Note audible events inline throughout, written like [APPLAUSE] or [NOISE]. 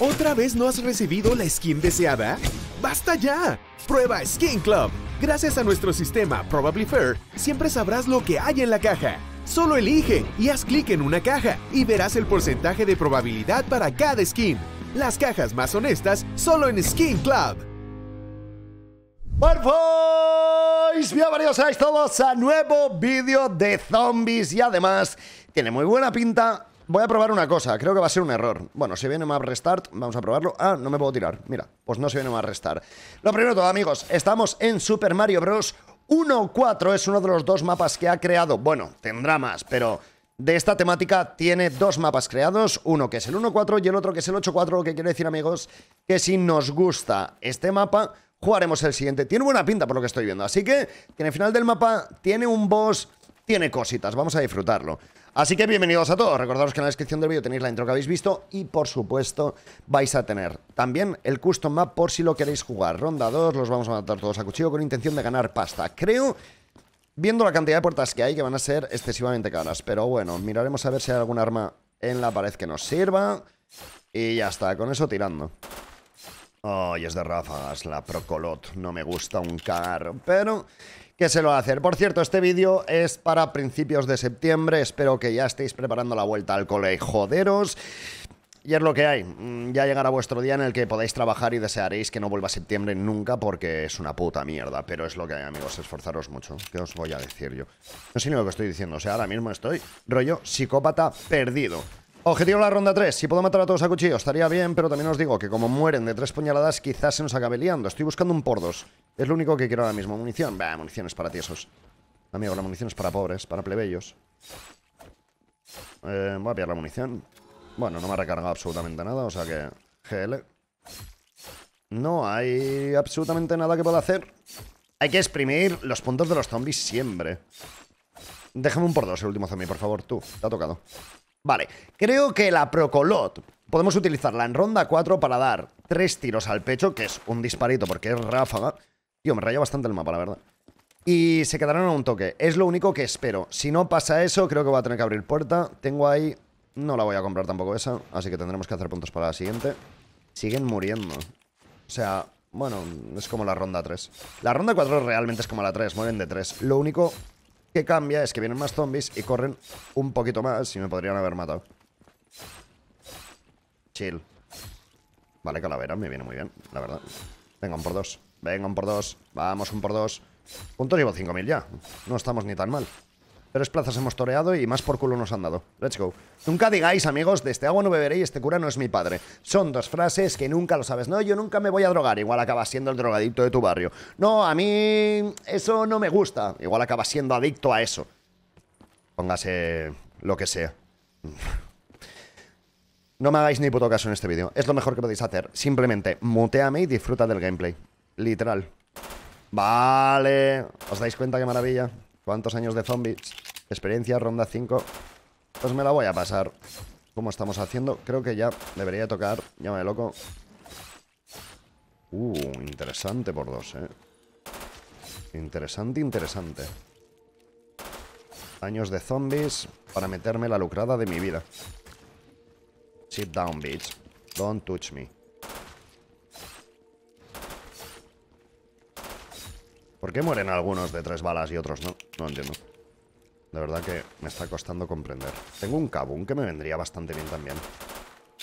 ¿Otra vez no has recibido la skin deseada? ¡Basta ya! Prueba Skin Club. Gracias a nuestro sistema Probably Fair, siempre sabrás lo que hay en la caja. Solo elige y haz clic en una caja y verás el porcentaje de probabilidad para cada skin. Las cajas más honestas solo en Skin Club. Boys, bienvenidos a todos a nuevo vídeo de zombies y además tiene muy buena pinta Voy a probar una cosa, creo que va a ser un error. Bueno, si viene map restart, vamos a probarlo. Ah, no me puedo tirar, mira, pues no se viene map restart. Lo primero todo, amigos, estamos en Super Mario Bros. 1-4 es uno de los dos mapas que ha creado. Bueno, tendrá más, pero de esta temática tiene dos mapas creados, uno que es el 1.4 y el otro que es el 8.4, lo que quiero decir, amigos, que si nos gusta este mapa, jugaremos el siguiente. Tiene buena pinta por lo que estoy viendo, así que en el final del mapa tiene un boss, tiene cositas, vamos a disfrutarlo. Así que bienvenidos a todos. Recordaros que en la descripción del vídeo tenéis la intro que habéis visto y por supuesto vais a tener también el custom map por si lo queréis jugar. Ronda 2, los vamos a matar todos a cuchillo con intención de ganar pasta. Creo, viendo la cantidad de puertas que hay, que van a ser excesivamente caras. Pero bueno, miraremos a ver si hay algún arma en la pared que nos sirva. Y ya está, con eso tirando. Ay, es de ráfagas, la Procolot. No me gusta un carro, pero que se lo va a hacer. Por cierto, este vídeo es para principios de septiembre. Espero que ya estéis preparando la vuelta al cole. Joderos. Y es lo que hay. Mm, ya llegará vuestro día en el que podáis trabajar y desearéis que no vuelva septiembre nunca porque es una puta mierda. Pero es lo que hay, amigos. Esforzaros mucho. ¿Qué os voy a decir yo? No sé ni lo que estoy diciendo. O sea, ahora mismo estoy rollo psicópata perdido. Objetivo la ronda 3. Si puedo matar a todos a cuchillo, estaría bien, pero también os digo que como mueren de tres puñaladas, quizás se nos acabe liando. Estoy buscando un por dos. Es lo único que quiero ahora mismo. Munición. Munición municiones para tiesos. Amigo, la munición es para pobres, para plebeyos. Eh, voy a pillar la munición. Bueno, no me ha recargado absolutamente nada, o sea que... GL. No hay absolutamente nada que pueda hacer. Hay que exprimir los puntos de los zombies siempre. Déjame un por dos el último zombie, por favor, tú. Te ha tocado. Vale, creo que la Procolot podemos utilizarla en ronda 4 para dar tres tiros al pecho, que es un disparito porque es ráfaga. Tío, me raya bastante el mapa, la verdad. Y se quedarán a un toque. Es lo único que espero. Si no pasa eso, creo que voy a tener que abrir puerta. Tengo ahí... No la voy a comprar tampoco esa, así que tendremos que hacer puntos para la siguiente. Siguen muriendo. O sea, bueno, es como la ronda 3. La ronda 4 realmente es como la 3, mueren de 3. Lo único que cambia es que vienen más zombies y corren un poquito más y me podrían haber matado. Chill. Vale, calavera, me viene muy bien, la verdad. Venga, un por dos. Venga, un por dos. Vamos, un por dos. Punto llevo 5.000 ya. No estamos ni tan mal es plazas hemos toreado y más por culo nos han dado. Let's go. Nunca digáis, amigos, de este agua no beberé y este cura no es mi padre. Son dos frases que nunca lo sabes. No, yo nunca me voy a drogar. Igual acabas siendo el drogadicto de tu barrio. No, a mí eso no me gusta. Igual acabas siendo adicto a eso. Póngase lo que sea. No me hagáis ni puto caso en este vídeo. Es lo mejor que podéis hacer. Simplemente muteame y disfruta del gameplay. Literal. Vale. ¿Os dais cuenta qué maravilla? ¿Cuántos años de zombies? Experiencia, ronda 5. Pues me la voy a pasar. ¿Cómo estamos haciendo? Creo que ya debería tocar. Llámame loco. Uh, interesante por dos, eh. Interesante, interesante. Años de zombies para meterme la lucrada de mi vida. Sit down, bitch. Don't touch me. ¿Por qué mueren algunos de tres balas y otros no? No entiendo. De verdad que me está costando comprender. Tengo un cabún que me vendría bastante bien también.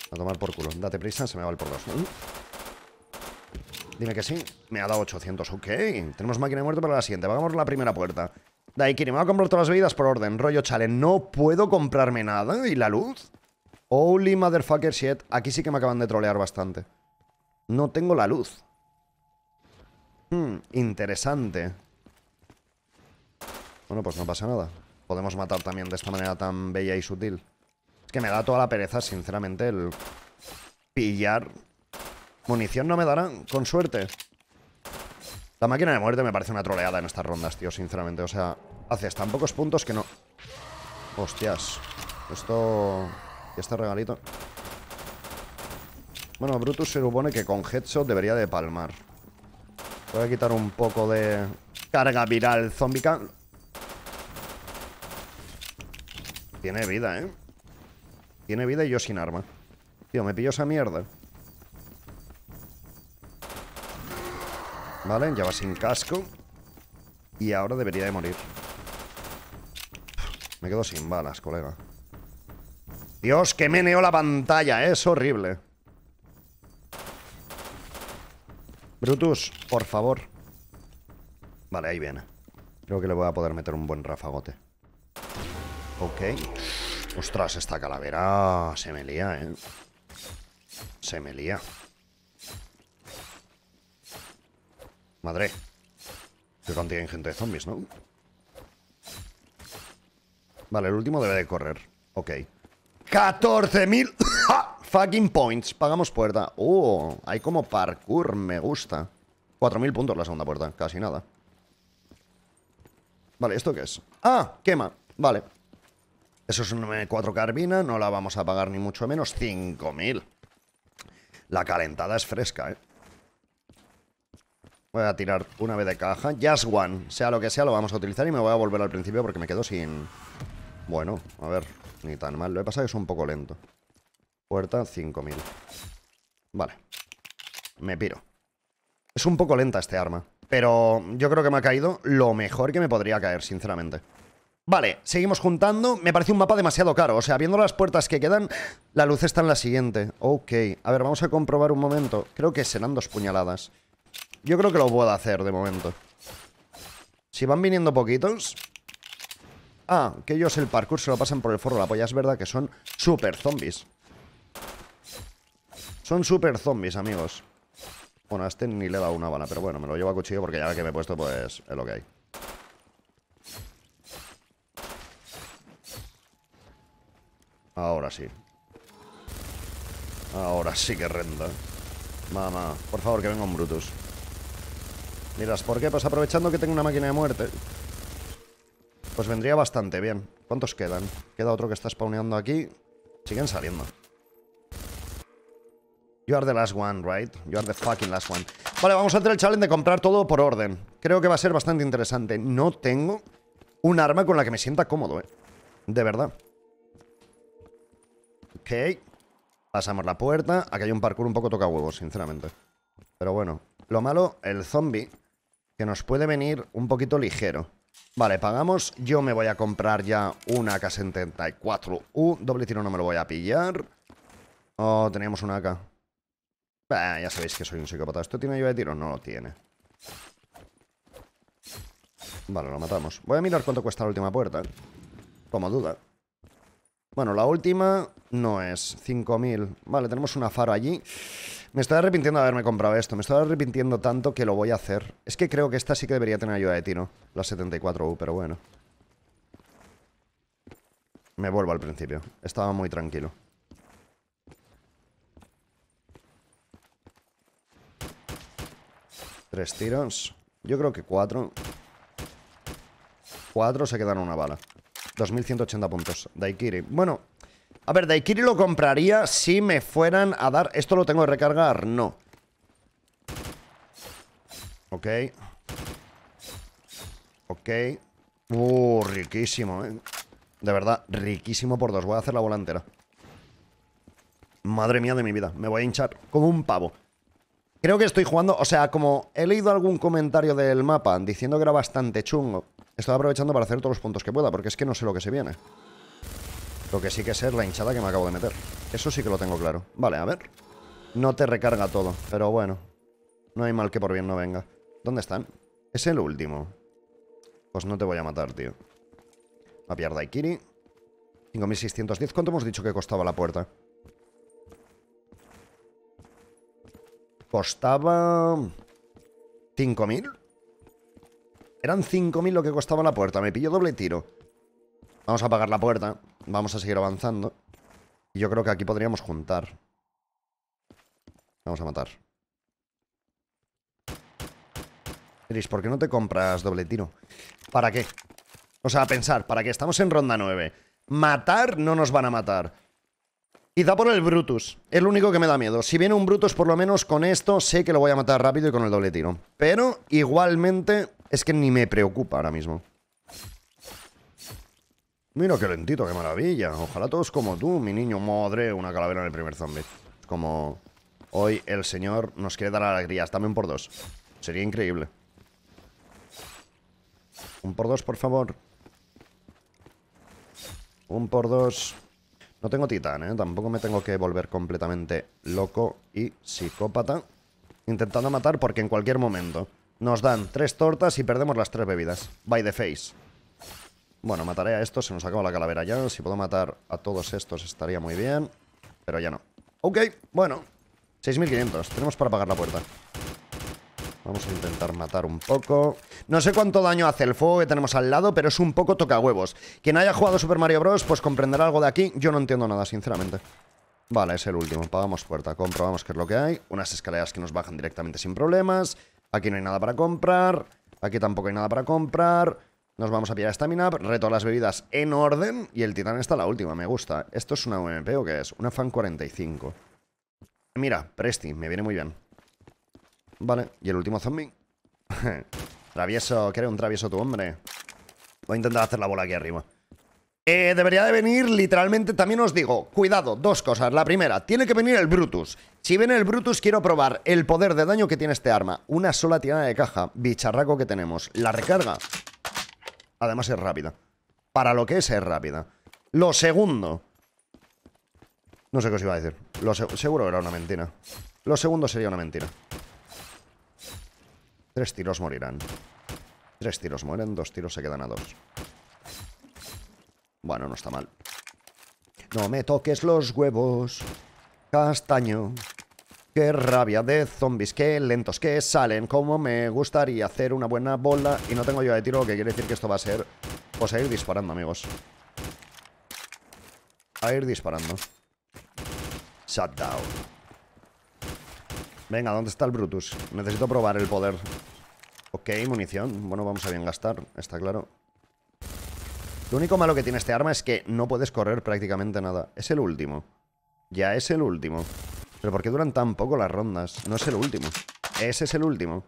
A tomar por culo. Date prisa, se me va el por dos. Mm. Dime que sí. Me ha dado 800. Ok. Tenemos máquina de muerte para la siguiente. Vamos la primera puerta. Daikiri, me voy a comprar todas las bebidas por orden. Rollo chale. No puedo comprarme nada. ¿Y la luz? Holy motherfucker shit. Aquí sí que me acaban de trolear bastante. No tengo la luz. Hmm, interesante. Bueno, pues no pasa nada. Podemos matar también de esta manera tan bella y sutil. Es que me da toda la pereza, sinceramente, el pillar. Munición no me darán, con suerte. La máquina de muerte me parece una troleada en estas rondas, tío, sinceramente. O sea, haces tan pocos puntos que no... Hostias. Esto... ¿Y este regalito? Bueno, Brutus se supone que con headshot debería de palmar. Voy a quitar un poco de carga viral zombica. Tiene vida, ¿eh? Tiene vida y yo sin arma. Tío, me pillo esa mierda. Vale, ya va sin casco. Y ahora debería de morir. Me quedo sin balas, colega. Dios, que meneo la pantalla, ¿eh? es horrible. Brutus, por favor. Vale, ahí viene. Creo que le voy a poder meter un buen rafagote. Ok. Ostras, esta calavera se me lía, ¿eh? Se me lía. Madre. Qué cantidad gente de zombies, ¿no? Vale, el último debe de correr. Ok. ¡14.000! Fucking points. Pagamos puerta. Oh, hay como parkour. Me gusta. 4.000 puntos la segunda puerta. Casi nada. Vale, ¿esto qué es? Ah, quema. Vale. Eso es una 4 carbina. No la vamos a pagar ni mucho menos. 5.000. La calentada es fresca, ¿eh? Voy a tirar una vez de caja. Just one. Sea lo que sea, lo vamos a utilizar y me voy a volver al principio porque me quedo sin... Bueno, a ver. Ni tan mal. Lo he pasado que es un poco lento. Puerta 5000 Vale Me piro Es un poco lenta este arma Pero yo creo que me ha caído lo mejor que me podría caer, sinceramente Vale, seguimos juntando Me parece un mapa demasiado caro O sea, viendo las puertas que quedan La luz está en la siguiente Ok, a ver, vamos a comprobar un momento Creo que serán dos puñaladas Yo creo que lo puedo hacer de momento Si van viniendo poquitos Ah, que ellos el parkour se lo pasan por el forro la polla Es verdad que son super zombies son super zombies, amigos. Bueno, a este ni le da una bala, pero bueno, me lo llevo a cuchillo porque ya que me he puesto, pues es lo que hay. Ahora sí. Ahora sí que renta, eh. Mamá, por favor, que venga un Brutus. Miras, ¿por qué? Pues aprovechando que tengo una máquina de muerte. Pues vendría bastante bien. ¿Cuántos quedan? Queda otro que está spawneando aquí. Siguen saliendo. You are the last one, right? You are the fucking last one. Vale, vamos a hacer el challenge de comprar todo por orden. Creo que va a ser bastante interesante. No tengo un arma con la que me sienta cómodo, eh. De verdad. Ok. Pasamos la puerta. Aquí hay un parkour un poco toca huevos, sinceramente. Pero bueno. Lo malo, el zombie, que nos puede venir un poquito ligero. Vale, pagamos. Yo me voy a comprar ya una K-74U. Doble tiro no me lo voy a pillar. Oh, teníamos una AK. Ah, ya sabéis que soy un psicópata. ¿Esto tiene ayuda de tiro? No lo tiene. Vale, lo matamos. Voy a mirar cuánto cuesta la última puerta. Eh, como duda. Bueno, la última no es 5.000. Vale, tenemos una faro allí. Me estoy arrepintiendo de haberme comprado esto. Me estoy arrepintiendo tanto que lo voy a hacer. Es que creo que esta sí que debería tener ayuda de tiro. La 74U, pero bueno. Me vuelvo al principio. Estaba muy tranquilo. Tres tiros. Yo creo que cuatro. Cuatro se quedan una bala. 2180 puntos. Daikiri. Bueno, a ver, Daikiri lo compraría si me fueran a dar... ¿Esto lo tengo que recargar? No. Ok. Ok. Uh, riquísimo, eh. De verdad, riquísimo por dos. Voy a hacer la volantera. Madre mía de mi vida. Me voy a hinchar como un pavo. Creo que estoy jugando, o sea, como he leído algún comentario del mapa diciendo que era bastante chungo, estoy aprovechando para hacer todos los puntos que pueda, porque es que no sé lo que se viene. Lo que sí que es la hinchada que me acabo de meter. Eso sí que lo tengo claro. Vale, a ver. No te recarga todo, pero bueno. No hay mal que por bien no venga. ¿Dónde están? Es el último. Pues no te voy a matar, tío. Va a pillar Daikiri. 5610. ¿Cuánto hemos dicho que costaba la puerta? Costaba... 5.000. Eran 5.000 lo que costaba la puerta. Me pillo doble tiro. Vamos a apagar la puerta. Vamos a seguir avanzando. Y yo creo que aquí podríamos juntar. Vamos a matar. Iris, ¿por qué no te compras doble tiro? ¿Para qué? O sea, pensar, ¿para qué? Estamos en ronda 9. Matar no nos van a matar. Quizá por el Brutus. El único que me da miedo. Si viene un Brutus, por lo menos con esto sé que lo voy a matar rápido y con el doble tiro. Pero igualmente es que ni me preocupa ahora mismo. Mira qué lentito, qué maravilla. Ojalá todos como tú, mi niño. Madre, una calavera en el primer zombie. Como hoy el señor nos quiere dar alegrías. También por dos. Sería increíble. Un por dos, por favor. Un por dos. No tengo titán, ¿eh? Tampoco me tengo que volver completamente loco y psicópata. Intentando matar porque en cualquier momento nos dan tres tortas y perdemos las tres bebidas. By the face. Bueno, mataré a estos. Se nos acaba la calavera ya. Si puedo matar a todos estos estaría muy bien. Pero ya no. Ok, bueno. 6.500. Tenemos para pagar la puerta. Vamos a intentar matar un poco. No sé cuánto daño hace el fuego que tenemos al lado, pero es un poco toca huevos Quien haya jugado Super Mario Bros, pues comprenderá algo de aquí. Yo no entiendo nada, sinceramente. Vale, es el último. Pagamos puerta, comprobamos qué es lo que hay. Unas escaleras que nos bajan directamente sin problemas. Aquí no hay nada para comprar. Aquí tampoco hay nada para comprar. Nos vamos a pillar stamina, reto las bebidas en orden. Y el titán está la última, me gusta. ¿Esto es una UMP o qué es? Una fan 45. Mira, Presti, me viene muy bien. Vale, y el último zombie [LAUGHS] Travieso, que eres un travieso tu hombre Voy a intentar hacer la bola aquí arriba eh, debería de venir, literalmente, también os digo, cuidado, dos cosas. La primera, tiene que venir el Brutus. Si viene el Brutus, quiero probar el poder de daño que tiene este arma. Una sola tirada de caja, bicharraco que tenemos. La recarga, además es rápida. Para lo que es, es rápida. Lo segundo... No sé qué os iba a decir. Lo seguro era una mentira. Lo segundo sería una mentira. Tres tiros morirán. Tres tiros mueren, dos tiros se quedan a dos. Bueno, no está mal. No me toques los huevos, castaño. Qué rabia de zombies, qué lentos que salen. Como me gustaría hacer una buena bola y no tengo yo de tiro, que quiere decir que esto va a ser... Pues a ir disparando, amigos. A ir disparando. Shut down. Venga, ¿dónde está el Brutus? Necesito probar el poder Ok, munición. Bueno, vamos a bien gastar, está claro. Lo único malo que tiene este arma es que no puedes correr prácticamente nada. Es el último. Ya es el último. ¿Pero por qué duran tan poco las rondas? No es el último. Ese es el último.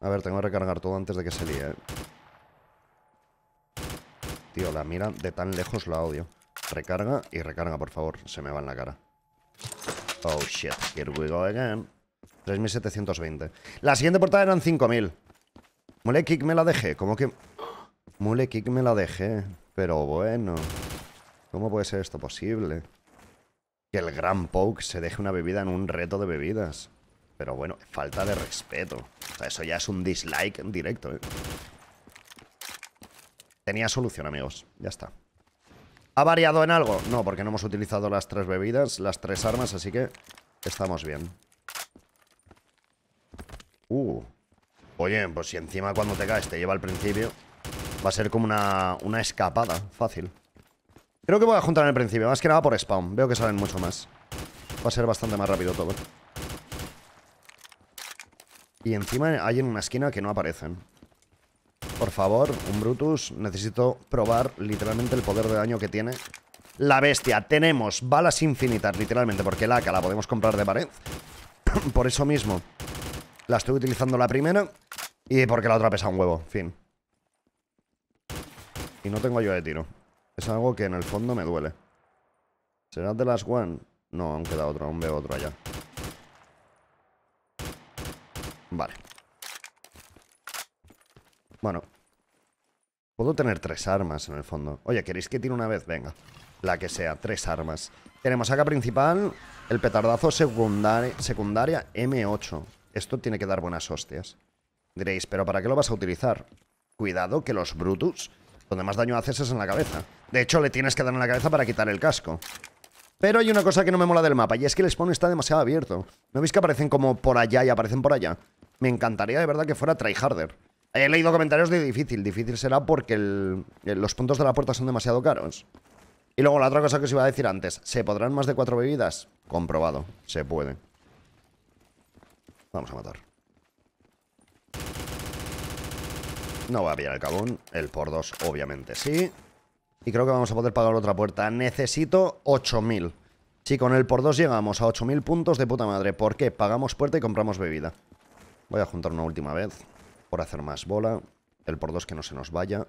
A ver, tengo que recargar todo antes de que se líe. Eh. Tío, la mira de tan lejos la odio. Recarga y recarga, por favor. Se me va en la cara. Oh, shit. Here we go again. 3.720. La siguiente portada eran 5.000. Mole Kick me la dejé. Como que...? Mule Kick me la dejé. Pero bueno... ¿Cómo puede ser esto posible? Que el Gran Poke se deje una bebida en un reto de bebidas. Pero bueno, falta de respeto. O sea, eso ya es un dislike en directo, ¿eh? Tenía solución, amigos. Ya está. ¿Ha variado en algo? No, porque no hemos utilizado las tres bebidas, las tres armas, así que estamos bien. Uh. Oye, pues si encima cuando te caes te lleva al principio, va a ser como una, una escapada fácil. Creo que voy a juntar en el principio, más que nada por spawn. Veo que salen mucho más. Va a ser bastante más rápido todo. Y encima hay en una esquina que no aparecen. Por favor, un Brutus, necesito probar literalmente el poder de daño que tiene la bestia. Tenemos balas infinitas, literalmente, porque la AK la podemos comprar de pared. [COUGHS] por eso mismo, la estoy utilizando la primera Y porque la otra pesa un huevo, fin Y no tengo ayuda de tiro Es algo que en el fondo me duele ¿Será de las one? No, aún queda otro, aún veo otro allá Vale Bueno Puedo tener tres armas en el fondo Oye, ¿queréis que tire una vez? Venga La que sea, tres armas Tenemos acá principal El petardazo secundaria, secundaria M8 esto tiene que dar buenas hostias. Diréis, ¿pero para qué lo vas a utilizar? Cuidado que los Brutus, donde más daño haces es en la cabeza. De hecho, le tienes que dar en la cabeza para quitar el casco. Pero hay una cosa que no me mola del mapa, y es que el spawn está demasiado abierto. ¿No veis que aparecen como por allá y aparecen por allá? Me encantaría de verdad que fuera tryharder. He leído comentarios de difícil. Difícil será porque los puntos de la puerta son demasiado caros. Y luego la otra cosa que os iba a decir antes. ¿Se podrán más de cuatro bebidas? Comprobado. Se puede. Vamos a matar. No va a pillar el cabón. El por dos, obviamente, sí. Y creo que vamos a poder pagar otra puerta. Necesito 8.000. Si con el por dos llegamos a 8.000 puntos de puta madre. ¿Por qué? Pagamos puerta y compramos bebida. Voy a juntar una última vez. Por hacer más bola. El por dos que no se nos vaya.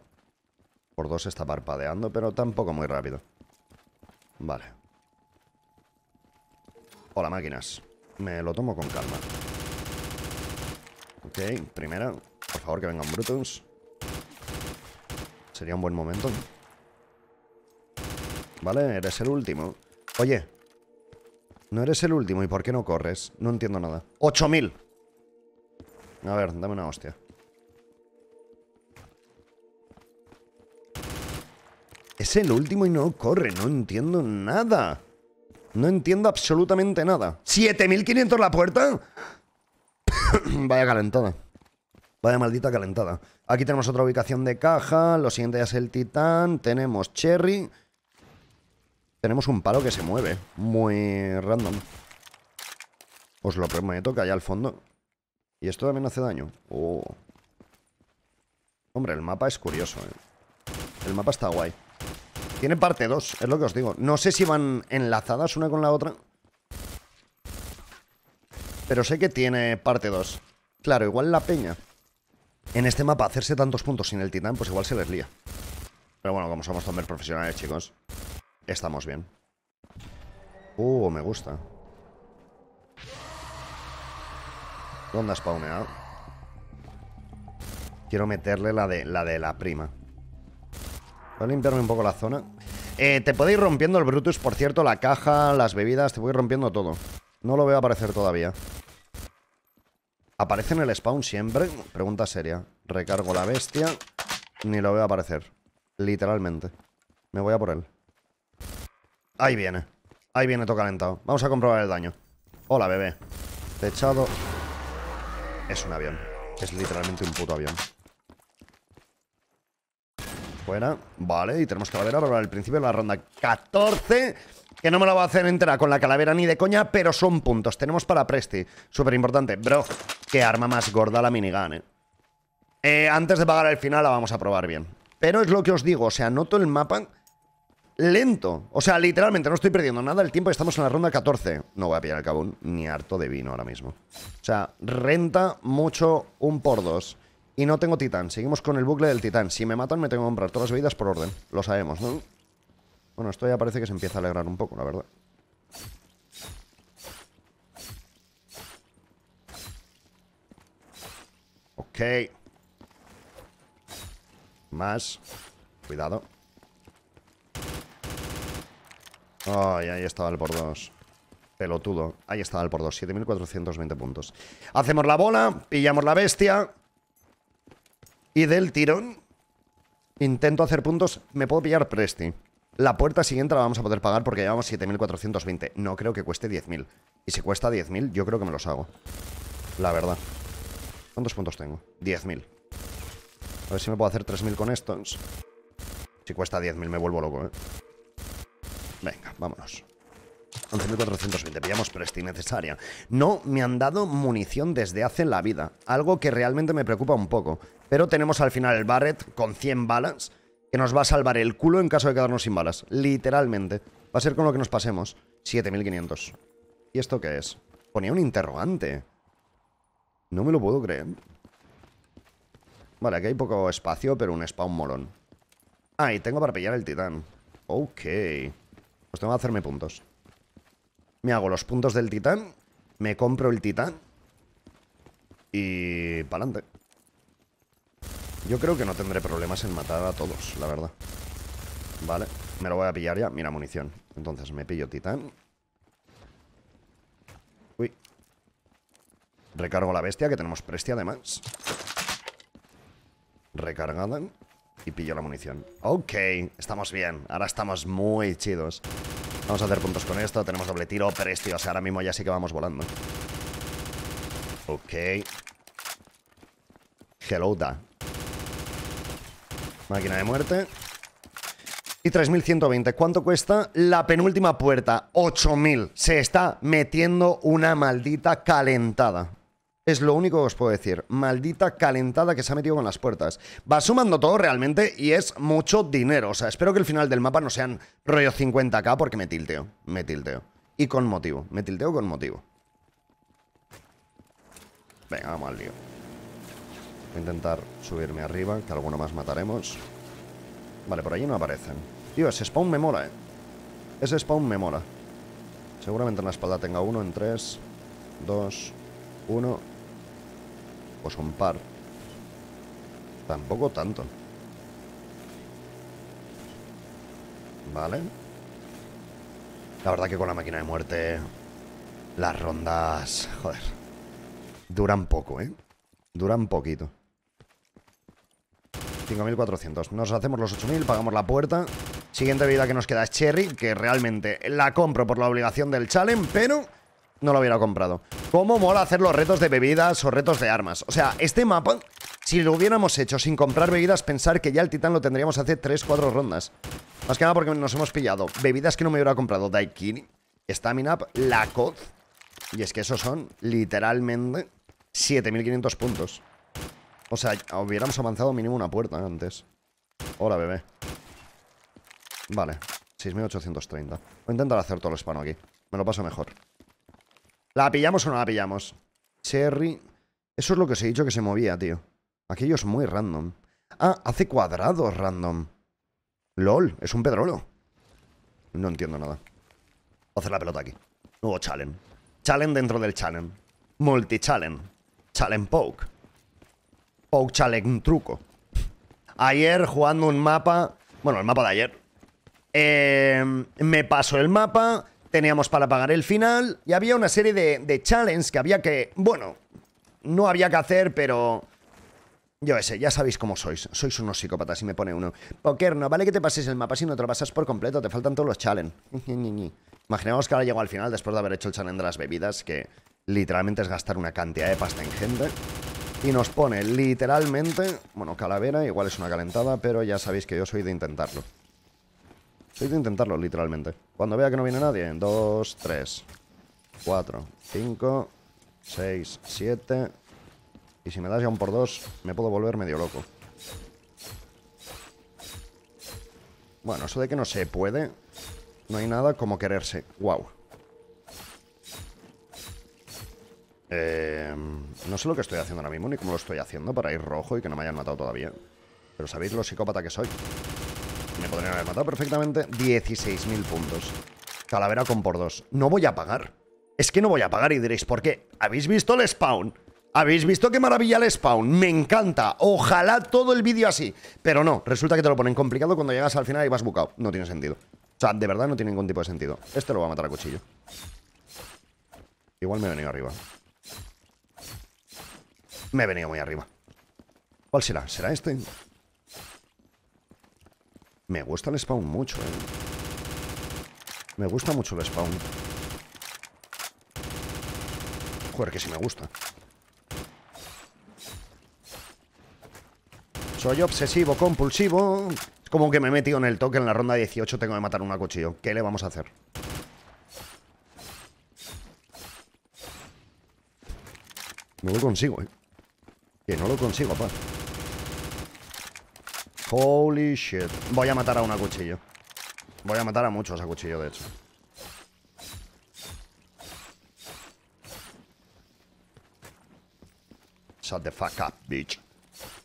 Por dos está parpadeando, pero tampoco muy rápido. Vale. Hola, máquinas. Me lo tomo con calma. Ok, primera. Por favor, que vengan Brutus. Sería un buen momento. Vale, eres el último. Oye. No eres el último. ¿Y por qué no corres? No entiendo nada. ¡8000! A ver, dame una hostia. Es el último y no corre. No entiendo nada. No entiendo absolutamente nada. ¿7500 la puerta? [COUGHS] Vaya calentada. Vaya maldita calentada. Aquí tenemos otra ubicación de caja. Lo siguiente ya es el titán. Tenemos cherry. Tenemos un palo que se mueve. Muy random. Os lo prometo que allá al fondo. Y esto también hace daño. Oh. Hombre, el mapa es curioso. Eh. El mapa está guay. Tiene parte 2, es lo que os digo. No sé si van enlazadas una con la otra. Pero sé que tiene parte 2. Claro, igual la peña. En este mapa, hacerse tantos puntos sin el titán, pues igual se les lía. Pero bueno, como somos también profesionales, chicos, estamos bien. Uh, me gusta. ¿Dónde ha Quiero meterle la de la, prima. Voy a limpiarme un poco la zona. Eh, te podéis ir rompiendo el Brutus, por cierto, la caja, las bebidas, te voy rompiendo todo. No lo veo aparecer todavía. ¿Aparece en el spawn siempre? Pregunta seria. Recargo la bestia. Ni lo veo aparecer. Literalmente. Me voy a por él. Ahí viene. Ahí viene todo calentado. Vamos a comprobar el daño. Hola, bebé. Te echado. Es un avión. Es literalmente un puto avión vale, y tenemos que a probar al principio de la ronda 14 Que no me la voy a hacer entera con la calavera ni de coña Pero son puntos, tenemos para Presti Súper importante, bro Qué arma más gorda la minigun, eh. eh. Antes de pagar el final la vamos a probar bien Pero es lo que os digo, o sea, noto el mapa lento O sea, literalmente, no estoy perdiendo nada el tiempo Estamos en la ronda 14 No voy a pillar el cabún ni harto de vino ahora mismo O sea, renta mucho un por dos y no tengo titán. Seguimos con el bucle del titán. Si me matan, me tengo que comprar todas las bebidas por orden. Lo sabemos, ¿no? Bueno, esto ya parece que se empieza a alegrar un poco, la verdad. Ok. Más. Cuidado. Ay, ahí estaba el por dos. Pelotudo. Ahí estaba el por dos. 7.420 puntos. Hacemos la bola, pillamos la bestia. Y del tirón intento hacer puntos. Me puedo pillar Presti. La puerta siguiente la vamos a poder pagar porque llevamos 7.420. No creo que cueste 10.000. Y si cuesta 10.000, yo creo que me los hago. La verdad. ¿Cuántos puntos tengo? 10.000. A ver si me puedo hacer 3.000 con estos. Si cuesta 10.000 me vuelvo loco, ¿eh? Venga, vámonos. 11.420, pillamos es innecesaria. No me han dado munición desde hace la vida, algo que realmente me preocupa un poco. Pero tenemos al final el Barret con 100 balas, que nos va a salvar el culo en caso de quedarnos sin balas. Literalmente. Va a ser con lo que nos pasemos. 7.500. ¿Y esto qué es? Ponía un interrogante. No me lo puedo creer. Vale, aquí hay poco espacio, pero un spawn molón. Ah, y tengo para pillar el titán. Ok. Pues tengo que hacerme puntos. Me hago los puntos del titán. Me compro el titán. Y... pa'lante. Yo creo que no tendré problemas en matar a todos, la verdad. Vale. Me lo voy a pillar ya. Mira, munición. Entonces me pillo titán. Uy. Recargo la bestia, que tenemos prestia además. Recargada. Y pillo la munición. Ok, estamos bien. Ahora estamos muy chidos. Vamos a hacer puntos con esto. Tenemos doble tiro. sea, Ahora mismo ya sí que vamos volando. Ok. Hello, Máquina de muerte. Y 3.120. ¿Cuánto cuesta la penúltima puerta? 8.000. Se está metiendo una maldita calentada. Es lo único que os puedo decir. Maldita calentada que se ha metido con las puertas. Va sumando todo realmente y es mucho dinero. O sea, espero que el final del mapa no sean rollo 50k porque me tilteo. Me tilteo. Y con motivo. Me tilteo con motivo. Venga, vamos al lío. Voy a intentar subirme arriba, que alguno más mataremos. Vale, por allí no aparecen. Tío, ese spawn me mola, eh. Ese spawn me mola. Seguramente en la espalda tenga uno en tres. Dos. Uno o son par. Tampoco tanto. Vale. La verdad que con la máquina de muerte las rondas, joder, duran poco, ¿eh? Duran poquito. 5.400. Nos hacemos los 8.000, pagamos la puerta. Siguiente vida que nos queda es Cherry, que realmente la compro por la obligación del challenge, pero no lo hubiera comprado. Cómo mola hacer los retos de bebidas o retos de armas. O sea, este mapa, si lo hubiéramos hecho sin comprar bebidas, pensar que ya el titán lo tendríamos hace 3-4 rondas. Más que nada porque nos hemos pillado bebidas que no me hubiera comprado. Daikini, Stamina Up, Lacoz. Y es que esos son literalmente 7500 puntos. O sea, hubiéramos avanzado mínimo una puerta antes. Hola, bebé. Vale, 6830. Voy a intentar hacer todo el hispano aquí. Me lo paso mejor. ¿La pillamos o no la pillamos? Cherry. Eso es lo que os he dicho que se movía, tío. Aquello es muy random. Ah, hace cuadrados random. LOL, es un pedrolo. No entiendo nada. Voy a hacer la pelota aquí. Nuevo challenge. Challenge dentro del challenge. Multi-challenge. Challenge poke. Poke challenge truco. Ayer jugando un mapa. Bueno, el mapa de ayer. Eh, me pasó el mapa teníamos para pagar el final y había una serie de, de challenges que había que, bueno, no había que hacer, pero... Yo ese, ya sabéis cómo sois. Sois unos psicópatas y me pone uno. Poker, no vale que te pases el mapa si no te lo pasas por completo. Te faltan todos los challenges. Imaginemos que ahora llego al final después de haber hecho el challenge de las bebidas, que literalmente es gastar una cantidad de pasta en gente. Y nos pone literalmente, bueno, calavera, igual es una calentada, pero ya sabéis que yo soy de intentarlo. Soy de intentarlo, literalmente. Cuando vea que no viene nadie. Dos, tres Cuatro, cinco Seis, siete Y si me das ya un por dos, me puedo volver medio loco. Bueno, eso de que no se puede. No hay nada como quererse. Wow. Eh, no sé lo que estoy haciendo ahora mismo ni cómo lo estoy haciendo para ir rojo y que no me hayan matado todavía. Pero sabéis lo psicópata que soy. Me podrían haber matado perfectamente. 16.000 puntos. Calavera con por dos. No voy a pagar. Es que no voy a pagar y diréis, ¿por qué? ¿Habéis visto el spawn? ¿Habéis visto qué maravilla el spawn? Me encanta. Ojalá todo el vídeo así. Pero no, resulta que te lo ponen complicado cuando llegas al final y vas bucado. No tiene sentido. O sea, de verdad no tiene ningún tipo de sentido. Este lo va a matar a cuchillo. Igual me he venido arriba. Me he venido muy arriba. ¿Cuál será? ¿Será este? Me gusta el spawn mucho, eh. Me gusta mucho el spawn. Joder, que sí me gusta. Soy obsesivo, compulsivo. Es como que me he metido en el toque en la ronda 18. Tengo que matar un acochillo. ¿Qué le vamos a hacer? No lo consigo, eh. Que no lo consigo, papá Holy shit. Voy a matar a una cuchillo. Voy a matar a muchos a cuchillo, de hecho. Shut the fuck up, bitch.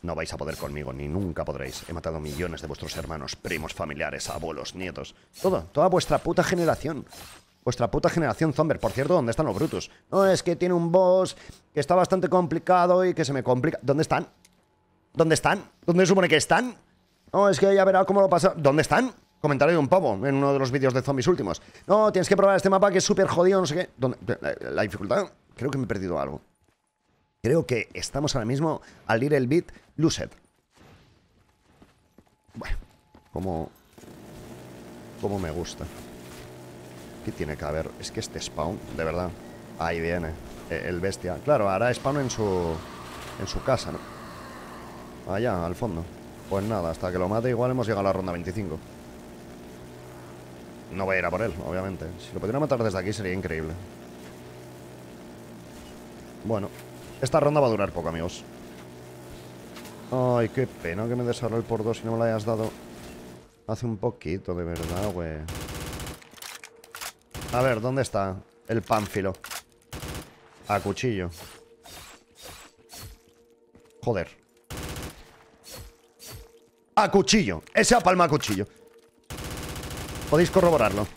No vais a poder conmigo, ni nunca podréis. He matado millones de vuestros hermanos, primos, familiares, abuelos, nietos. Todo, toda vuestra puta generación. Vuestra puta generación Zomber, por cierto, ¿dónde están los brutos? No, es que tiene un boss que está bastante complicado y que se me complica. ¿Dónde están? ¿Dónde están? ¿Dónde supone que están? No, es que ya verá cómo lo pasa. ¿Dónde están? Comentario de un pavo en uno de los vídeos de zombies últimos. No, tienes que probar este mapa que es súper jodido, no sé qué. Eh, la, dificultad. Creo que me he perdido algo. Creo que estamos ahora mismo al ir el beat Lucet. Bueno, como. Como me gusta. ¿Qué tiene que haber? Es que este spawn, de verdad. Ahí viene. Eh, el bestia. Claro, hará spawn en su. En su casa, ¿no? Allá, al fondo. Pues nada, hasta que lo mate igual hemos llegado a la ronda 25. No voy a ir a por él, obviamente. Si lo pudiera matar desde aquí sería increíble. Bueno, esta ronda va a durar poco, amigos. Ay, qué pena que me desarrolle por dos Si no me la hayas dado hace un poquito, de verdad, güey. A ver, ¿dónde está el pánfilo? A cuchillo. Joder a cuchillo. Ese a palma a cuchillo. Podéis corroborarlo.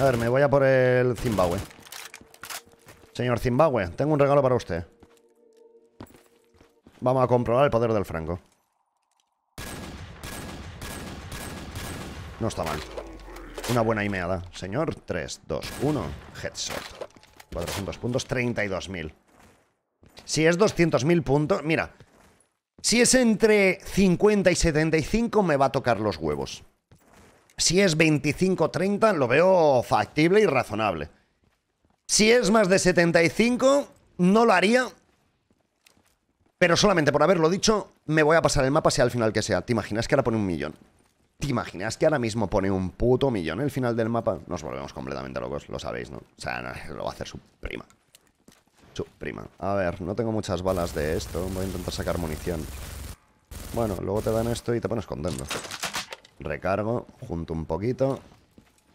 A ver, me voy a por el Zimbabue. Señor Zimbabue, tengo un regalo para usted. Vamos a comprobar el poder del franco. No está mal. Una buena imeada. Señor, 3, 2, 1, headshot. 400 puntos, 32.000. Si es 200.000 puntos... Mira, si es entre 50 y 75 me va a tocar los huevos. Si es 25-30 lo veo factible y razonable. Si es más de 75 no lo haría. Pero solamente por haberlo dicho me voy a pasar el mapa sea al final que sea. ¿Te imaginas que ahora pone un millón? ¿Te imaginas que ahora mismo pone un puto millón el final del mapa? Nos volvemos completamente locos, lo sabéis, ¿no? O sea, no, lo va a hacer su prima prima. A ver, no tengo muchas balas de esto. Voy a intentar sacar munición. Bueno, luego te dan esto y te pones contento. Recargo, junto un poquito.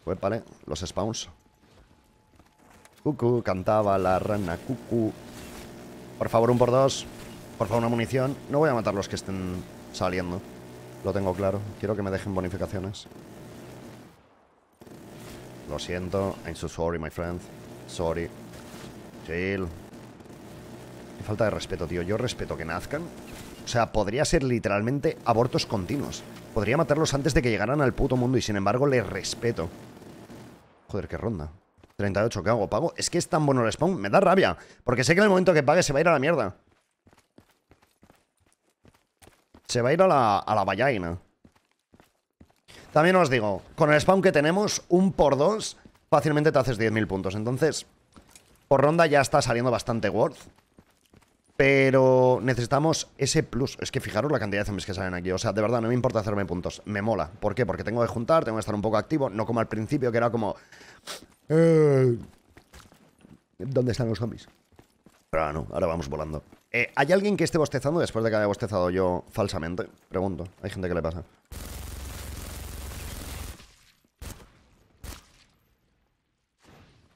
Pues vale, los spawns. Cucu, cantaba la rana cucu. Por favor, un por dos. Por favor, una munición. No voy a matar los que estén saliendo. Lo tengo claro. Quiero que me dejen bonificaciones. Lo siento. I'm so sorry, my friend. Sorry. Chill falta de respeto, tío. Yo respeto que nazcan. O sea, podría ser literalmente abortos continuos. Podría matarlos antes de que llegaran al puto mundo y sin embargo les respeto. Joder, qué ronda. 38, ¿qué hago? ¿Pago? Es que es tan bueno el spawn, me da rabia. Porque sé que en el momento que pague se va a ir a la mierda. Se va a ir a la, a la vallaina. También os digo, con el spawn que tenemos, un por dos, fácilmente te haces 10.000 puntos. Entonces, por ronda ya está saliendo bastante worth. Pero necesitamos ese plus. Es que fijaros la cantidad de zombies que salen aquí. O sea, de verdad, no me importa hacerme puntos. Me mola. ¿Por qué? Porque tengo que juntar, tengo que estar un poco activo. No como al principio, que era como... Eh, ¿Dónde están los zombies? Pero ahora no, ahora vamos volando. Eh, ¿Hay alguien que esté bostezando después de que haya bostezado yo falsamente? Pregunto. Hay gente que le pasa.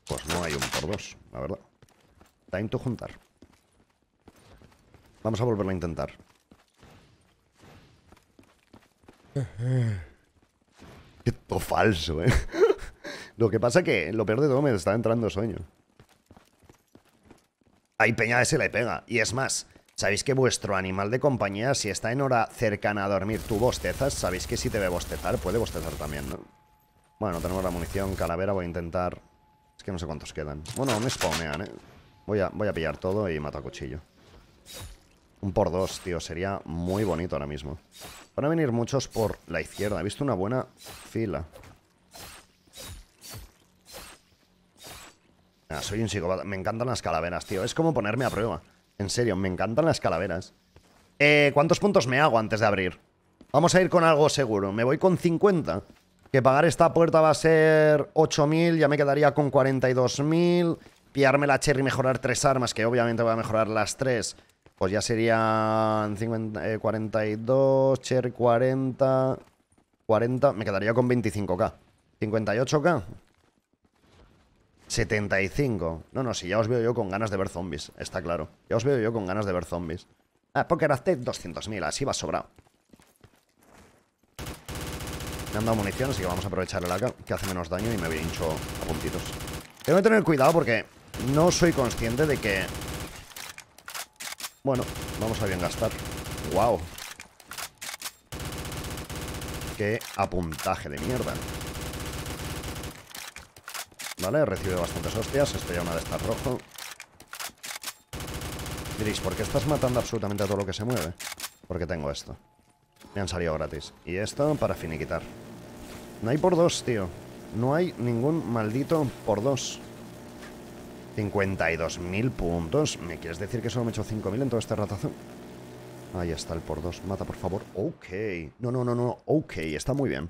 Pues no hay un por dos, la verdad. Time to juntar. Vamos a volverlo a intentar. [LAUGHS] Qué falso, ¿eh? [LAUGHS] lo que pasa que lo peor de todo me está entrando sueño. Ahí peña ese, se le pega. Y es más, sabéis que vuestro animal de compañía, si está en hora cercana a dormir, tú bostezas, sabéis que si te ve bostezar, puede bostezar también, ¿no? Bueno, tenemos la munición, calavera, voy a intentar... Es que no sé cuántos quedan. Bueno, me spawnean, ¿eh? Voy a, voy a pillar todo y mato a cuchillo. Un por dos, tío. Sería muy bonito ahora mismo. Van a venir muchos por la izquierda. He visto una buena fila. Ah, soy un psicópata. Me encantan las calaveras, tío. Es como ponerme a prueba. En serio, me encantan las calaveras. Eh, ¿Cuántos puntos me hago antes de abrir? Vamos a ir con algo seguro. Me voy con 50. Que pagar esta puerta va a ser 8.000. Ya me quedaría con 42.000. Piarme la cherry y mejorar tres armas, que obviamente voy a mejorar las tres pues ya serían 50, 42, 40, 40, me quedaría con 25k. 58k. 75. No, no, si ya os veo yo con ganas de ver zombies, está claro. Ya os veo yo con ganas de ver zombies. Ah, Poker Aztec 200.000, así va sobrado. Me han dado munición, así que vamos a aprovechar el AK, que hace menos daño y me voy hincho a puntitos. Tengo que tener cuidado porque no soy consciente de que bueno, vamos a bien gastar. ¡Wow! ¡Qué apuntaje de mierda! Vale, recibe bastantes hostias. Esto ya una de estar rojo. Gris, ¿por qué estás matando absolutamente a todo lo que se mueve? Porque tengo esto. Me han salido gratis. Y esto para finiquitar. No hay por dos, tío. No hay ningún maldito por dos. 52.000 puntos. ¿Me quieres decir que solo me he hecho 5.000 en todo este ratazo? Ahí está el por dos. Mata, por favor. Ok. No, no, no, no. Ok. Está muy bien.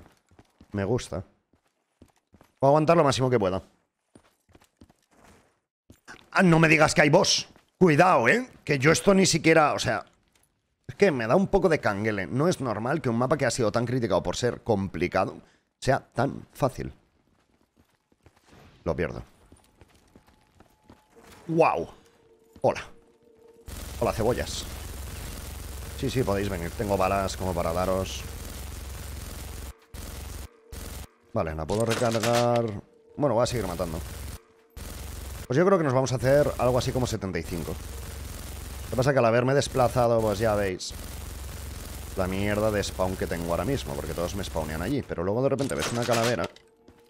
Me gusta. Voy a aguantar lo máximo que pueda. Ah, no me digas que hay boss. Cuidado, ¿eh? Que yo esto ni siquiera... O sea... Es que me da un poco de canguele. No es normal que un mapa que ha sido tan criticado por ser complicado sea tan fácil. Lo pierdo. ¡Wow! Hola. Hola, cebollas. Sí, sí, podéis venir. Tengo balas como para daros. Vale, la puedo recargar. Bueno, voy a seguir matando. Pues yo creo que nos vamos a hacer algo así como 75. Lo que pasa es que al haberme desplazado, pues ya veis la mierda de spawn que tengo ahora mismo, porque todos me spawnean allí. Pero luego de repente ves una calavera,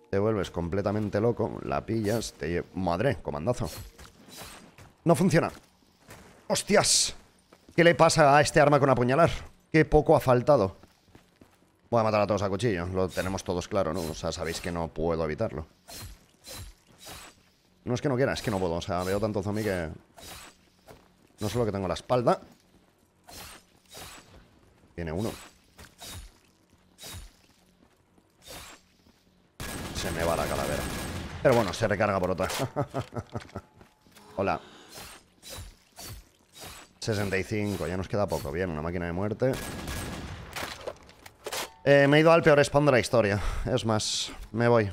te vuelves completamente loco, la pillas, te... ¡Madre! Comandazo. No funciona. ¡Hostias! ¿Qué le pasa a este arma con apuñalar? Qué poco ha faltado. Voy a matar a todos a cuchillo. Lo tenemos todos claro, ¿no? O sea, sabéis que no puedo evitarlo. No es que no quiera, es que no puedo. O sea, veo tanto zombie que... No solo que tengo la espalda. Tiene uno. Se me va la calavera. Pero bueno, se recarga por otra. [LAUGHS] Hola. 65, ya nos queda poco. Bien, una máquina de muerte. Eh, me he ido al peor spawn de la historia. Es más, me voy.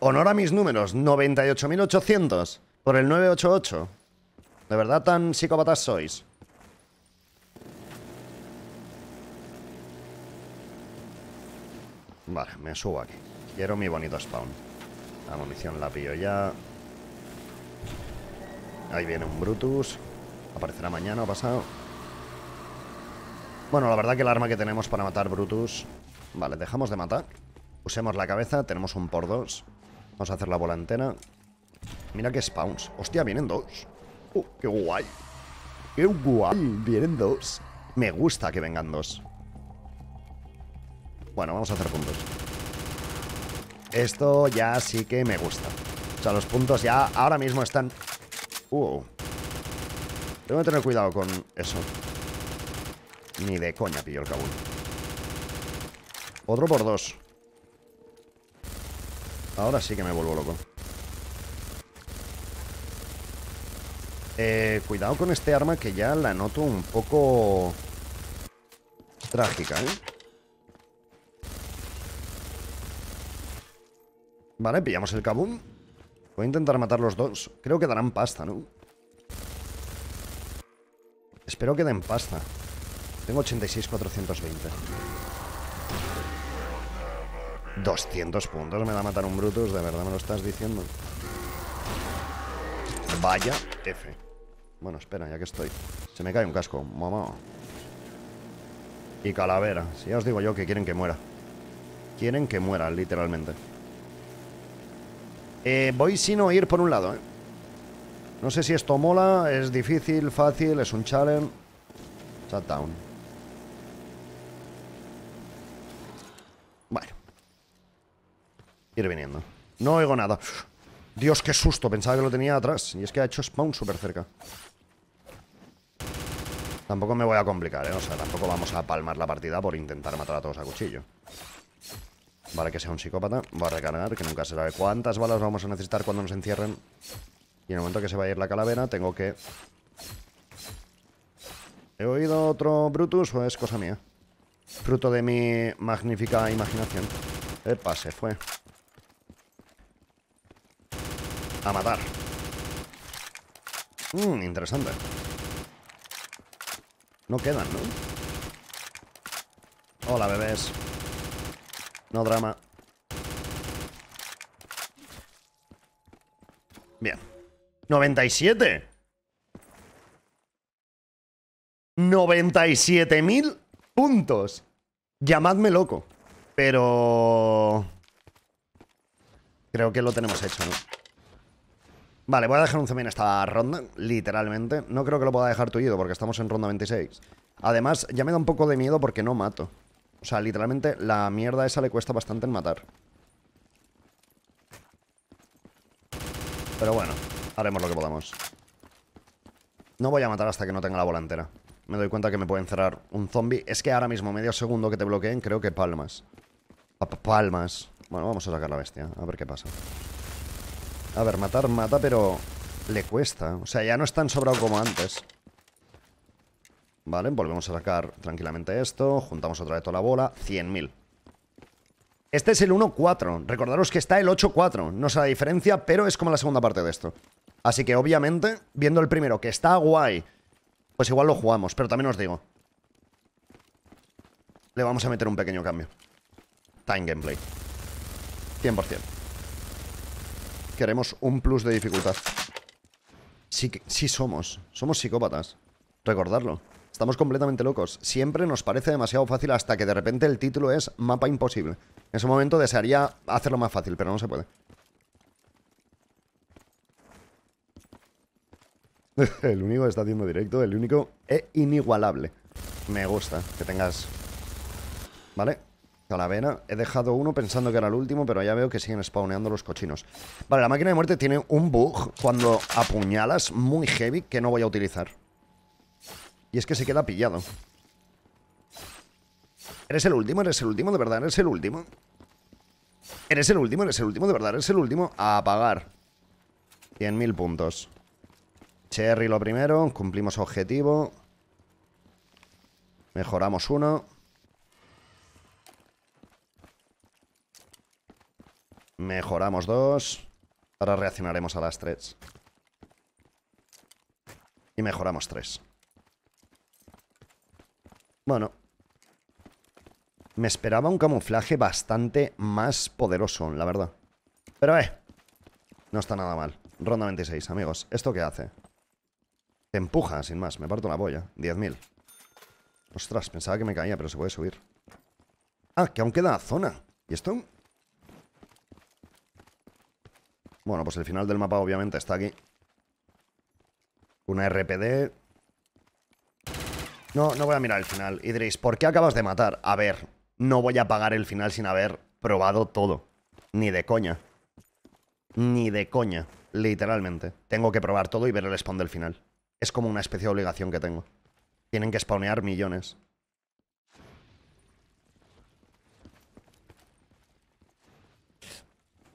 Honor a mis números, 98.800 por el 988. ¿De verdad tan psicópatas sois? Vale, me subo aquí. Quiero mi bonito spawn. La munición la pillo ya. Ahí viene un Brutus. Aparecerá mañana o pasado. Bueno, la verdad que el arma que tenemos para matar Brutus... Vale, dejamos de matar. Usemos la cabeza, tenemos un por dos. Vamos a hacer la volantena. Mira que spawns. Hostia, vienen dos. Uh, ¡Qué guay! ¡Qué guay! Vienen dos. Me gusta que vengan dos. Bueno, vamos a hacer puntos. Esto ya sí que me gusta. O sea, los puntos ya ahora mismo están tengo que tener cuidado con eso. Ni de coña pillo el cabul. Otro por dos. Ahora sí que me vuelvo loco. Eh, cuidado con este arma que ya la noto un poco... Trágica, ¿eh? Vale, pillamos el kaboom Voy a intentar matar los dos. Creo que darán pasta, ¿no? Espero que den pasta. Tengo 86,420. 200 puntos me da matar un Brutus, de verdad me lo estás diciendo. Vaya F. Bueno, espera, ya que estoy. Se me cae un casco, mamá. Y calavera. Si ya os digo yo que quieren que muera. Quieren que muera, literalmente. Eh, voy sin ir por un lado, ¿eh? No sé si esto mola, es difícil, fácil, es un challenge. Shutdown. Bueno. Ir viniendo. No oigo nada. Dios, qué susto. Pensaba que lo tenía atrás. Y es que ha hecho spawn súper cerca. Tampoco me voy a complicar, ¿eh? O sea, tampoco vamos a palmar la partida por intentar matar a todos a cuchillo. Vale, que sea un psicópata Va a recargar, que nunca se sabe cuántas balas vamos a necesitar cuando nos encierren Y en el momento que se va a ir la calavera Tengo que... ¿He oído otro Brutus o es cosa mía? Fruto de mi magnífica imaginación El pase fue A matar Mmm, interesante No quedan, ¿no? Hola, bebés no drama. Bien. 97. 97.000 puntos. Llamadme loco. Pero... Creo que lo tenemos hecho, ¿no? Vale, voy a dejar un CM en esta ronda, literalmente. No creo que lo pueda dejar tuido porque estamos en ronda 26. Además, ya me da un poco de miedo porque no mato. O sea, literalmente la mierda esa le cuesta bastante en matar. Pero bueno, haremos lo que podamos. No voy a matar hasta que no tenga la volantera. Me doy cuenta que me puede cerrar un zombie. Es que ahora mismo, medio segundo que te bloqueen, creo que palmas. palmas. Bueno, vamos a sacar la bestia. A ver qué pasa. A ver, matar mata, pero le cuesta. O sea, ya no es tan sobrado como antes. Vale, volvemos a sacar tranquilamente esto. Juntamos otra vez toda la bola. 100.000. Este es el 1-4. Recordaros que está el 8-4. No sé la diferencia, pero es como la segunda parte de esto. Así que, obviamente, viendo el primero, que está guay, pues igual lo jugamos. Pero también os digo, le vamos a meter un pequeño cambio. Time gameplay. 100%. Queremos un plus de dificultad. Sí, sí somos. Somos psicópatas. Recordarlo. Estamos completamente locos. Siempre nos parece demasiado fácil hasta que de repente el título es Mapa Imposible. En ese momento desearía hacerlo más fácil, pero no se puede. [LAUGHS] el único que está haciendo directo, el único e inigualable. Me gusta que tengas... Vale, Calavera. He dejado uno pensando que era el último, pero ya veo que siguen spawneando los cochinos. Vale, la máquina de muerte tiene un bug cuando apuñalas muy heavy que no voy a utilizar. Y es que se queda pillado. ¿Eres el último? ¿Eres el último? ¿De verdad? ¿Eres el último? ¿Eres el último? ¿Eres el último? ¿De verdad? ¿Eres el último? A pagar. 100.000 puntos. Cherry lo primero. Cumplimos objetivo. Mejoramos uno. Mejoramos dos. Ahora reaccionaremos a las tres. Y mejoramos tres. Bueno. Me esperaba un camuflaje bastante más poderoso, la verdad. Pero eh, no está nada mal. Ronda 26, amigos. ¿Esto qué hace? Te empuja, sin más. Me parto la polla. 10.000. Ostras, pensaba que me caía, pero se puede subir. Ah, que aún queda zona. ¿Y esto? Bueno, pues el final del mapa obviamente está aquí. Una RPD no, no voy a mirar el final. Idris, ¿por qué acabas de matar? A ver, no voy a pagar el final sin haber probado todo. Ni de coña. Ni de coña, literalmente. Tengo que probar todo y ver el spawn del final. Es como una especie de obligación que tengo. Tienen que spawnear millones.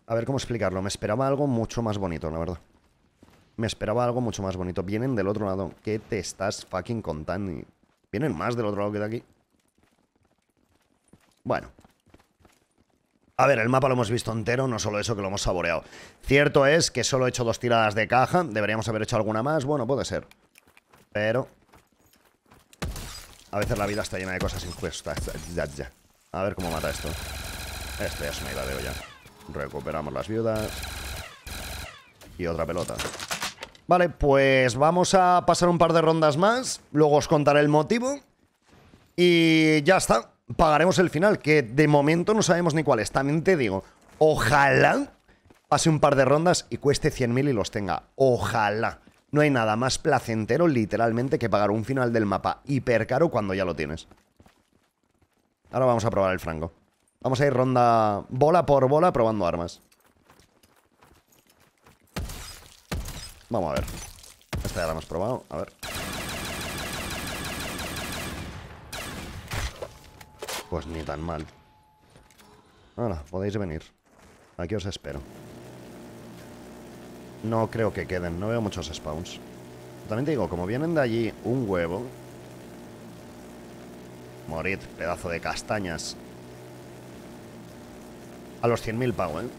A ver cómo explicarlo. Me esperaba algo mucho más bonito, la verdad. Me esperaba algo mucho más bonito. Vienen del otro lado. ¿Qué te estás fucking contando? Vienen más del otro lado que de aquí. Bueno. A ver, el mapa lo hemos visto entero, no solo eso que lo hemos saboreado. Cierto es que solo he hecho dos tiradas de caja. Deberíamos haber hecho alguna más. Bueno, puede ser. Pero... A veces la vida está llena de cosas injustas. A ver cómo mata esto. Este es una idea de olla. Recuperamos las viudas. Y otra pelota. Vale, pues vamos a pasar un par de rondas más, luego os contaré el motivo y ya está, pagaremos el final, que de momento no sabemos ni cuál es. También te digo, ojalá pase un par de rondas y cueste 100.000 y los tenga. Ojalá. No hay nada más placentero literalmente que pagar un final del mapa hiper caro cuando ya lo tienes. Ahora vamos a probar el franco. Vamos a ir ronda bola por bola probando armas. Vamos a ver. Esta ya la hemos probado. A ver. Pues ni tan mal. Ahora, podéis venir. Aquí os espero. No creo que queden. No veo muchos spawns. También te digo, como vienen de allí un huevo... Morid, pedazo de castañas. A los 100.000 pago, ¿eh?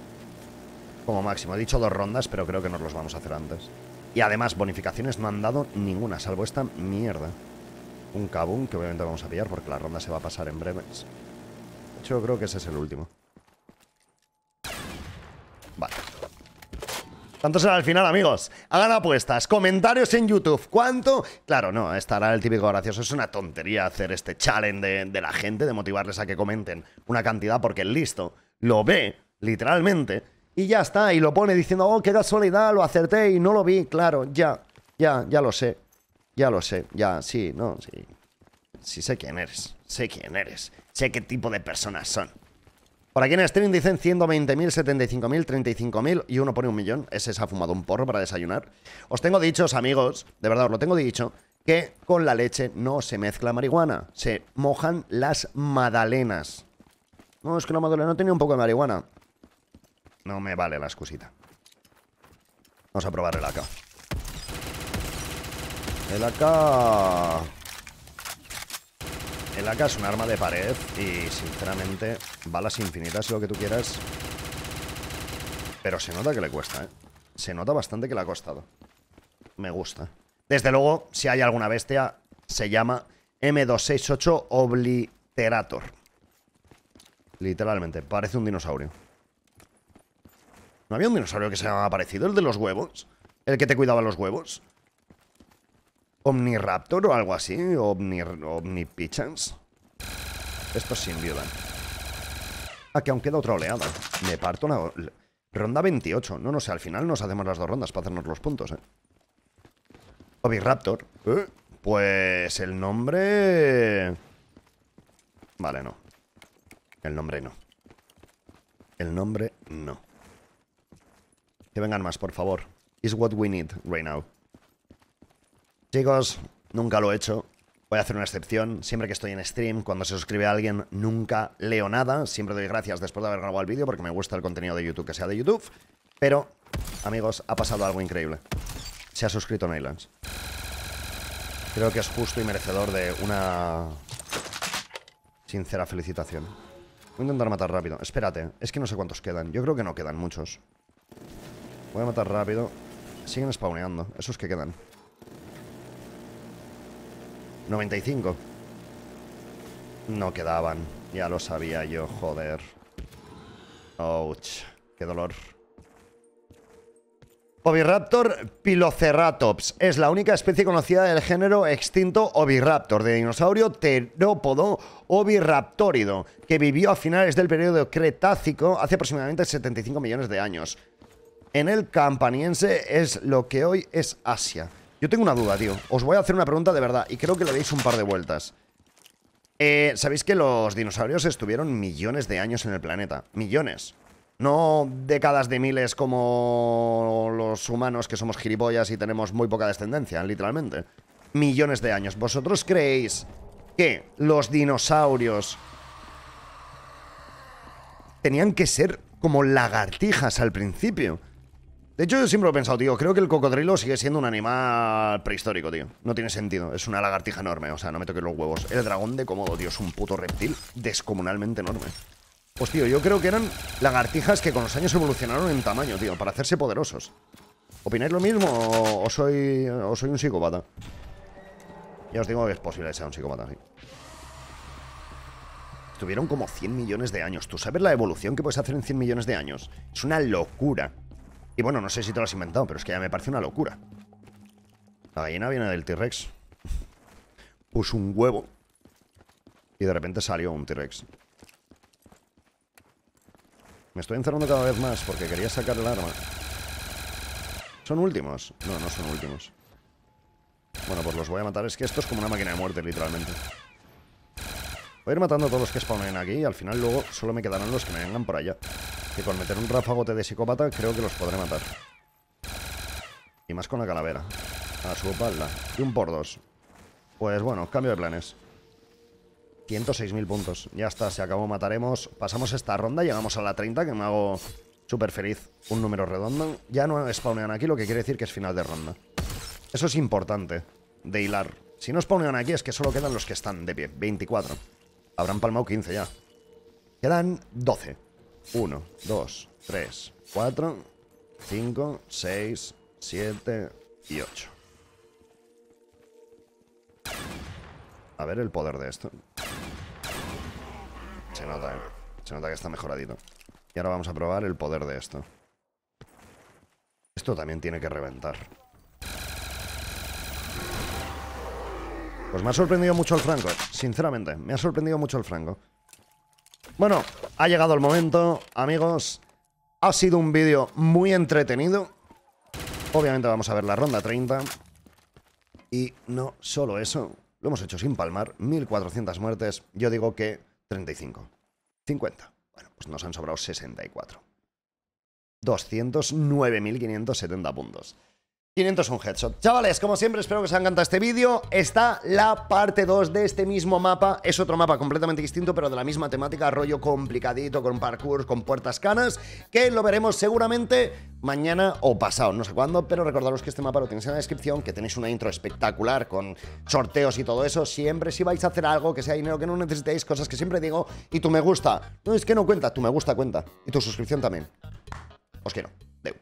como máximo. He dicho dos rondas, pero creo que nos los vamos a hacer antes. Y además, bonificaciones no han dado ninguna, salvo esta mierda. Un cabún, que obviamente vamos a pillar porque la ronda se va a pasar en breves. yo creo que ese es el último. Vale. Tanto será el final, amigos. Hagan apuestas, comentarios en YouTube. ¿Cuánto? Claro, no, estará el típico gracioso. Es una tontería hacer este challenge de, de la gente, de motivarles a que comenten una cantidad, porque el listo lo ve, literalmente, y ya está. Y lo pone diciendo, oh, qué casualidad, lo acerté y no lo vi. Claro, ya, ya, ya lo sé. Ya lo sé, ya, sí, no, sí. Sí sé quién eres, sé quién eres, sé qué tipo de personas son. Por aquí en stream dicen 120.000, 75.000, 35.000 y uno pone un millón. Ese se ha fumado un porro para desayunar. Os tengo dichos, amigos, de verdad os lo tengo dicho, que con la leche no se mezcla marihuana. Se mojan las madalenas. No, es que la no tenía un poco de marihuana. No me vale la excusita. Vamos a probar el AK. El AK... El AK es un arma de pared y, sinceramente, balas infinitas y lo que tú quieras. Pero se nota que le cuesta, ¿eh? Se nota bastante que le ha costado. Me gusta. Desde luego, si hay alguna bestia, se llama M268 Obliterator. Literalmente, parece un dinosaurio. ¿No había un dinosaurio que se llamaba parecido? ¿El de los huevos? ¿El que te cuidaba los huevos? ¿Omniraptor o algo así? ¿Omnir Esto es sin viuda. Ah, que aún queda otra oleada. Me parto una... Ronda 28. No, no sé, al final nos hacemos las dos rondas para hacernos los puntos, ¿eh? Oviraptor. ¿Eh? Pues el nombre... Vale, no. El nombre no. El nombre no. Que vengan más, por favor. Is what we need right now. Chicos, nunca lo he hecho. Voy a hacer una excepción. Siempre que estoy en stream, cuando se suscribe a alguien, nunca leo nada. Siempre doy gracias después de haber grabado el vídeo porque me gusta el contenido de YouTube que sea de YouTube. Pero, amigos, ha pasado algo increíble. Se ha suscrito Nylance. Creo que es justo y merecedor de una sincera felicitación. Voy a intentar matar rápido. Espérate, es que no sé cuántos quedan. Yo creo que no quedan muchos. Voy a matar rápido. Siguen spawneando, esos que quedan. 95. No quedaban. Ya lo sabía yo, joder. Ouch. Qué dolor. Oviraptor piloceratops es la única especie conocida del género extinto Oviraptor, de dinosaurio terópodo oviraptorido. que vivió a finales del periodo Cretácico hace aproximadamente 75 millones de años en el campaniense es lo que hoy es Asia. Yo tengo una duda, tío. Os voy a hacer una pregunta de verdad y creo que le deis un par de vueltas. Eh, Sabéis que los dinosaurios estuvieron millones de años en el planeta. Millones. No décadas de miles como los humanos que somos gilipollas y tenemos muy poca descendencia, literalmente. Millones de años. ¿Vosotros creéis que los dinosaurios tenían que ser como lagartijas al principio? De hecho, yo siempre lo he pensado, tío. Creo que el cocodrilo sigue siendo un animal prehistórico, tío. No tiene sentido. Es una lagartija enorme. O sea, no me toques los huevos. El dragón de cómodo, tío. Es un puto reptil descomunalmente enorme. Pues, tío, yo creo que eran lagartijas que con los años evolucionaron en tamaño, tío. Para hacerse poderosos. ¿Opináis lo mismo o, soy, o soy un psicópata? Ya os digo que es posible que un psicópata, sí. Tuvieron como 100 millones de años. ¿Tú sabes la evolución que puedes hacer en 100 millones de años? Es una locura. Y bueno, no sé si te lo has inventado, pero es que ya me parece una locura. La gallina viene del T-Rex. Puso un huevo. Y de repente salió un T-Rex. Me estoy encerrando cada vez más porque quería sacar el arma. ¿Son últimos? No, no son últimos. Bueno, pues los voy a matar. Es que esto es como una máquina de muerte, literalmente. Voy a ir matando a todos los que spawnen aquí y al final luego solo me quedarán los que me vengan por allá. y con meter un ráfagote de psicópata creo que los podré matar. Y más con la calavera. A su espalda. Y un por dos. Pues bueno, cambio de planes. 106.000 puntos. Ya está, se acabó, mataremos. Pasamos esta ronda, llegamos a la 30, que me hago súper feliz. Un número redondo. Ya no spawnean aquí, lo que quiere decir que es final de ronda. Eso es importante, de hilar. Si no spawnean aquí es que solo quedan los que están de pie, 24. Habrán palmado 15 ya. Quedan 12. 1, 2, 3, 4, 5, 6, 7 y 8. A ver el poder de esto. Se nota, ¿eh? Se nota que está mejoradito. Y ahora vamos a probar el poder de esto. Esto también tiene que reventar. Pues me ha sorprendido mucho el franco, sinceramente. Me ha sorprendido mucho el franco. Bueno, ha llegado el momento, amigos. Ha sido un vídeo muy entretenido. Obviamente vamos a ver la ronda 30. Y no solo eso, lo hemos hecho sin palmar. 1400 muertes, yo digo que 35. 50. Bueno, pues nos han sobrado 64. 209.570 puntos. 500 un headshot. Chavales, como siempre, espero que os haya encantado este vídeo. Está la parte 2 de este mismo mapa. Es otro mapa completamente distinto, pero de la misma temática, rollo complicadito, con parkour, con puertas canas, que lo veremos seguramente mañana o pasado, no sé cuándo, pero recordaros que este mapa lo tenéis en la descripción, que tenéis una intro espectacular con sorteos y todo eso. Siempre si vais a hacer algo, que sea dinero que no necesitéis, cosas que siempre digo, y tu me gusta. No, es que no cuenta, tu me gusta cuenta. Y tu suscripción también. Os quiero. Deu.